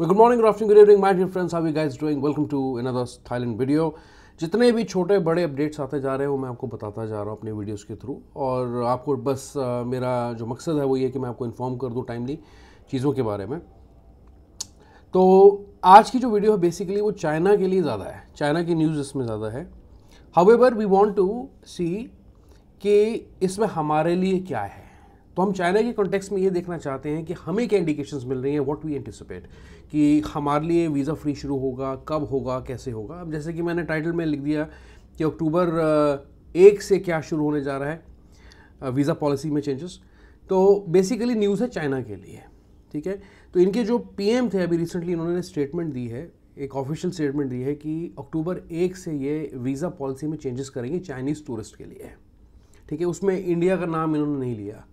Good morning good good good evening my dear friends friends. How guys doing welcome to another Thailand video जितने भी छोटे बड़े updates आते जा रहे हो मैं आपको बताता जा रहा हूँ अपने वीडियोस के थ्रू और आपको बस आ, मेरा जो मकसद है वो ये कि मैं आपको इन्फॉर्म कर दूँ टाइमली चीज़ों के बारे में तो आज की जो वीडियो है बेसिकली वो चाइना के लिए ज़्यादा है चाइना की न्यूज़ इसमें ज़्यादा है however we want to see कि इसमें हमारे लिए क्या है तो हम चाइना के कॉन्टेक्स्ट में ये देखना चाहते हैं कि हमें क्या इंडिकेशंस मिल रही हैं व्हाट वी एंटिसिपेट कि हमारे लिए वीज़ा फ्री शुरू होगा कब होगा कैसे होगा अब जैसे कि मैंने टाइटल में लिख दिया कि अक्टूबर एक से क्या शुरू होने जा रहा है वीज़ा पॉलिसी में चेंजेस तो बेसिकली न्यूज़ है चाइना के लिए ठीक है तो इनके जो पीएम थे अभी रिसेंटली इन्होंने स्टेटमेंट दी है एक ऑफिशियल स्टेटमेंट दी है कि अक्टूबर एक से ये वीज़ा पॉलिसी में चेंजेस करेंगे चाइनीज़ टूरिस्ट के लिए ठीक है उसमें इंडिया का नाम इन्होंने नहीं लिया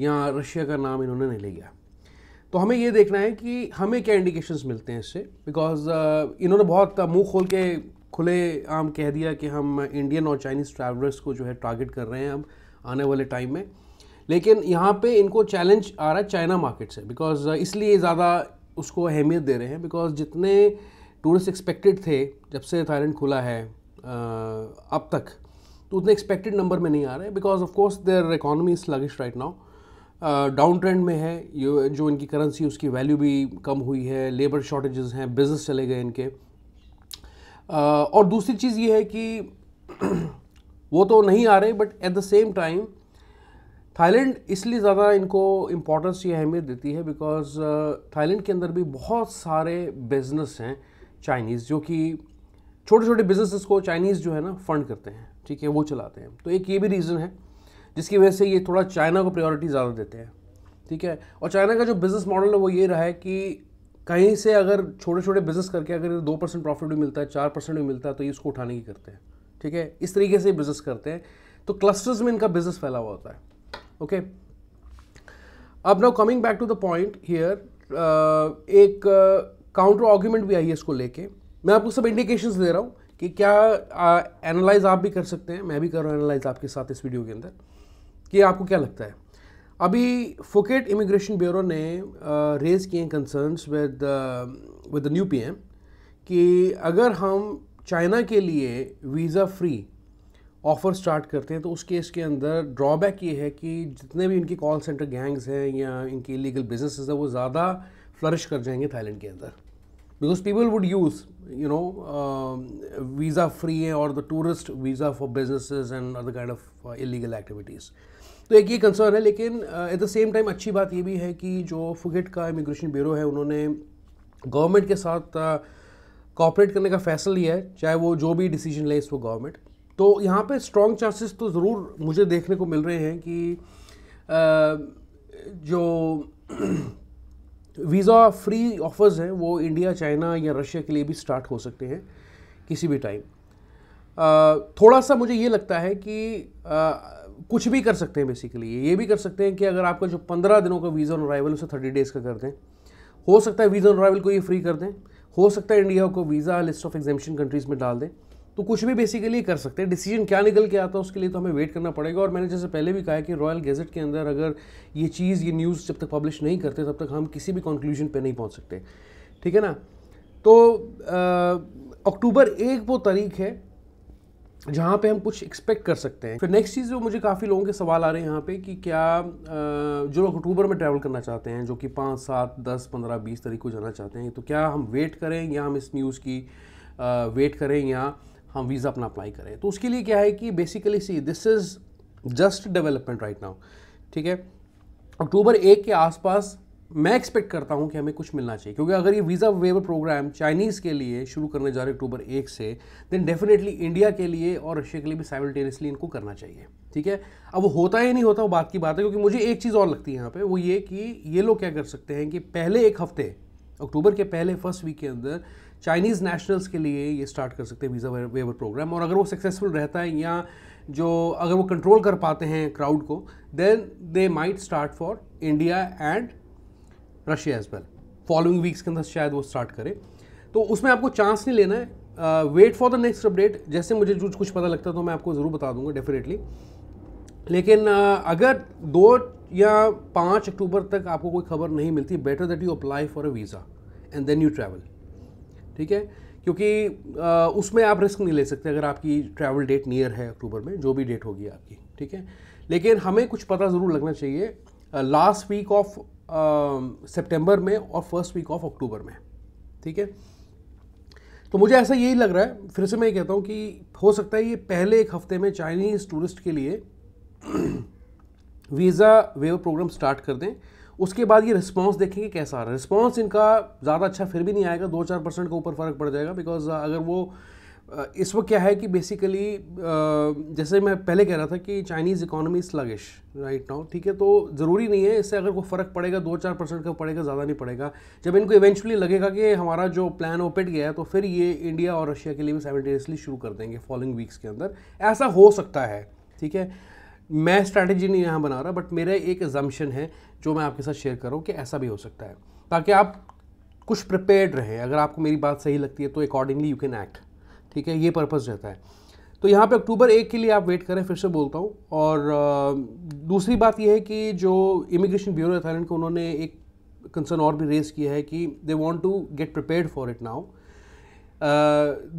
या रशिया का नाम इन्होंने नहीं ले लिया तो हमें ये देखना है कि हमें क्या इंडिकेशंस मिलते हैं इससे बिकॉज uh, इन्होंने बहुत मुंह खोल के खुले आम कह दिया कि हम इंडियन और चाइनीज़ ट्रैवलर्स को जो है टारगेट कर रहे हैं अब आने वाले टाइम में लेकिन यहाँ पे इनको चैलेंज आ रहा है चाइना मार्केट से बिकॉज uh, इसलिए ज़्यादा उसको अहमियत दे रहे हैं बिकॉज जितने टूरिस्ट एक्सपेक्टेड थे जब से थाईलैंड खुला है uh, अब तक तो उतने एक्सपेक्टेड नंबर में नहीं आ रहे because of course their economy is sluggish right now down trend में है ये जो इनकी करेंसी उसकी वैल्यू भी कम हुई है लेबर शॉर्टेजेस हैं बिज़नेस चले गए इनके आ, और दूसरी चीज़ ये है कि वो तो नहीं आ रहे but at the same time Thailand इसलिए ज़्यादा इनको इम्पोर्टेंस या अहमियत देती है बिकॉज थाईलैंड के अंदर भी बहुत सारे बिजनेस हैं चाइनीज़ जो कि छोटे छोटे बिजनेसेस को चाइनीज़ जो है ना फंड करते हैं ठीक है वो चलाते हैं तो एक ये भी रीज़न है जिसकी वजह से ये थोड़ा चाइना को प्रायोरिटी ज़्यादा देते हैं ठीक है और चाइना का जो बिज़नेस मॉडल है वो ये रहा है कि कहीं से अगर छोटे छोटे बिज़नेस करके अगर दो परसेंट प्रॉफिट भी मिलता है चार परसेंट भी मिलता है तो ये इसको उठाने की करते हैं ठीक है इस तरीके से बिज़नेस करते हैं तो क्लस्टर्स में इनका बिज़नेस फैला हुआ होता है ओके अब now coming back to the point here एक काउंटर uh, आर्ग्यूमेंट भी आई है इसको लेके मैं आपको सब इंडिकेशंस दे रहा हूँ कि क्या एनालाइज uh, आप भी कर सकते हैं मैं भी कर रहा हूँ एनालाइज आपके साथ इस वीडियो के अंदर कि आपको क्या लगता है अभी फोकेट इमिग्रेशन ब्यूरो ने रेज़ किए हैं concerns with with the new PM कि अगर हम चाइना के लिए वीज़ा फ्री ऑफ़र स्टार्ट करते हैं तो उस केस के अंदर ड्रॉबैक ये है कि जितने भी इनकी कॉल सेंटर गैंग्स हैं या इनकी इलीगल बिजनेस हैं वो ज़्यादा फ्लरिश कर जाएंगे थाईलैंड के अंदर because people would use you know visa free और the tourist visa for businesses and other kind of illegal activities तो एक ये कंसर्न है लेकिन एट द सेम टाइम अच्छी बात ये भी है कि जो फुगेट का इमिग्रेशन ब्यूरो है उन्होंने गवर्नमेंट के साथ कॉपरेट uh, करने का फैसला लिया है चाहे वो जो भी डिसीजन ले इस वो गवर्नमेंट तो यहाँ पे स्ट्रॉन्ग चांसेस तो ज़रूर मुझे देखने को मिल रहे हैं कि uh, जो वीज़ा फ्री ऑफर्स हैं वो इंडिया चाइना या रशिया के लिए भी स्टार्ट हो सकते हैं किसी भी टाइम uh, थोड़ा सा मुझे ये लगता है कि कुछ भी कर सकते हैं बेसिकली ये भी कर सकते हैं कि अगर आपका जो पंद्रह दिनों का वीज़ा ऑन अराइवल उसे थर्टी डेज़ का कर दें हो सकता है वीज़ा ऑन अराइवल को ये फ्री कर दें हो सकता है इंडिया को visa list of exemption countries में डाल दें तो कुछ भी बेसिकली कर सकते हैं डिसीजन क्या निकल के आता है उसके लिए तो हमें वेट करना पड़ेगा और मैंने जैसे पहले भी कहा है कि रॉयल गेजेट के अंदर अगर ये चीज़ ये न्यूज़ जब तक पब्लिश नहीं करते तब तक हम किसी भी कंक्लूजन पे नहीं पहुंच सकते ठीक है ना तो अक्टूबर एक वो तारीख है जहाँ पे हम कुछ एक्सपेक्ट कर सकते हैं फिर नेक्स्ट चीज़ जो मुझे काफ़ी लोगों के सवाल आ रहे हैं यहाँ पे कि क्या जो लोग अक्टूबर में ट्रैवल करना चाहते हैं जो कि पाँच सात दस पंद्रह बीस तारीख को जाना चाहते हैं तो क्या हम वेट करें या हम इस न्यूज़ की वेट करें या हम वीज़ा अपना अप्लाई करें तो उसके लिए क्या है कि basically see this is just development right now ठीक है अक्टूबर एक के आसपास मैं एक्सपेक्ट करता हूं कि हमें कुछ मिलना चाहिए क्योंकि अगर ये वीज़ा वेवर प्रोग्राम चाइनीज़ के लिए शुरू करने जा रहे अक्टूबर एक से देन डेफिनेटली इंडिया के लिए और रशिया के लिए भी साइमल्टेनियसली इनको करना चाहिए ठीक है अब वो होता ही नहीं होता वो बात की बात है क्योंकि मुझे एक चीज़ और लगती है यहाँ पर वो ये कि ये लोग क्या कर सकते हैं कि पहले एक हफ्ते अक्टूबर के पहले फर्स्ट वीक के अंदर चाइनीज़ नेशनल्स के लिए ये स्टार्ट कर सकते हैं वीज़ा वेवर प्रोग्राम और अगर वो सक्सेसफुल रहता है या जो अगर वो कंट्रोल कर पाते हैं क्राउड को then they might start for India and Russia as well following weeks के अंदर शायद वो स्टार्ट करे तो उसमें आपको चांस नहीं लेना है wait for the next update जैसे मुझे जो कुछ पता लगता है तो मैं आपको ज़रूर बता दूंगा डेफिनेटली लेकिन uh, अगर दो या पाँच अक्टूबर तक आपको कोई खबर नहीं मिलती better that you apply for a visa and then you travel ठीक है क्योंकि uh, उसमें आप रिस्क नहीं ले सकते अगर आपकी ट्रैवल डेट नियर है अक्टूबर में जो भी डेट होगी आपकी ठीक है लेकिन हमें कुछ पता ज़रूर लगना चाहिए लास्ट वीक ऑफ सितंबर में और फर्स्ट वीक ऑफ अक्टूबर में ठीक है तो मुझे ऐसा यही लग रहा है फिर से मैं ये कहता हूँ कि हो सकता है ये पहले एक हफ्ते में चाइनीज़ टूरिस्ट के लिए वीज़ा वेवर प्रोग्राम स्टार्ट कर दें उसके बाद ये रिस्पांस देखेंगे कैसा आ रहा है रिस्पॉन्स इनका ज़्यादा अच्छा फिर भी नहीं आएगा दो चार परसेंट के ऊपर फ़र्क पड़ जाएगा बिकॉज अगर वो इस वक्त क्या है कि बेसिकली जैसे मैं पहले कह रहा था कि Chinese economy sluggish right now ठीक है तो ज़रूरी नहीं है इससे अगर कोई फ़र्क पड़ेगा दो चार परसेंट का पड़ेगा ज़्यादा नहीं पड़ेगा जब इनको इवेंचुअली लगेगा कि हमारा जो प्लान वो पिट गया है तो फिर ये इंडिया और रशिया के लिए भी साइमल्टेनियसली शुरू कर देंगे फॉलोइंग वीक्स के अंदर ऐसा हो सकता है ठीक है मैं स्ट्रैटेजी नहीं यहाँ बना रहा बट मेरा एक एजम्पन है जो मैं आपके साथ शेयर करूँ कि ऐसा भी हो सकता है ताकि आप कुछ प्रिपेयर्ड रहें अगर आपको मेरी बात सही लगती है तो अकॉर्डिंगली यू कैन एक्ट ठीक है ये पर्पज़ रहता है तो यहाँ पे अक्टूबर एक के लिए आप वेट करें फिर से बोलता हूँ और दूसरी बात यह है कि जो इमिग्रेशन ब्यूरो है थाईलैंड को उन्होंने एक कंसर्न और भी रेज किया है कि they want to get prepare for it now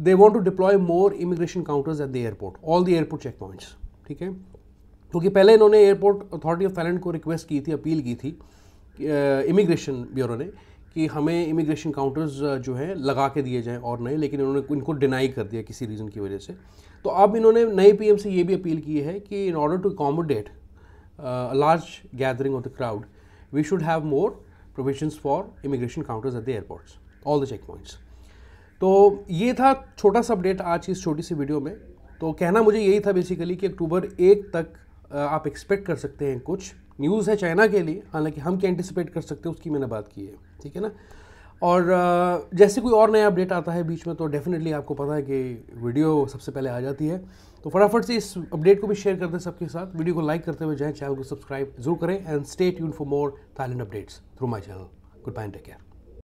they want to deploy more immigration counters at the airport all the airport check points ठीक है क्योंकि पहले इन्होंने एयरपोर्ट अथॉरिटी ऑफ थाईलैंड को रिक्वेस्ट की थी अपील की थी इमिग्रेशन uh, ब्यूरो ने कि हमें इमिग्रेशन काउंटर्स जो हैं लगा के दिए जाएं और नए लेकिन उन्होंने इनको डिनाई कर दिया किसी रीज़न की वजह से तो अब इन्होंने नए पीएम से ये भी अपील की है कि in order to accommodate large gathering of the crowd we should have more provision for immigration counters at the airports all the check points तो ये था छोटा सा अपडेट आज की इस छोटी सी वीडियो में तो कहना मुझे यही था बेसिकली कि अक्टूबर एक तक आप एक्सपेक्ट कर सकते हैं कुछ न्यूज़ है चाइना के लिए हालांकि हम क्या एंटिसिपेट कर सकते हैं उसकी मैंने बात की है ठीक है ना और जैसे कोई और नया अपडेट आता है बीच में तो डेफिनेटली आपको पता है कि वीडियो सबसे पहले आ जाती है तो फटाफट से इस अपडेट को भी शेयर करते हैं सबके साथ वीडियो को लाइक करते हुए जाएँ चैनल को सब्सक्राइब जरूर करें and stay tune for more Thailand updates through my channel good bye take care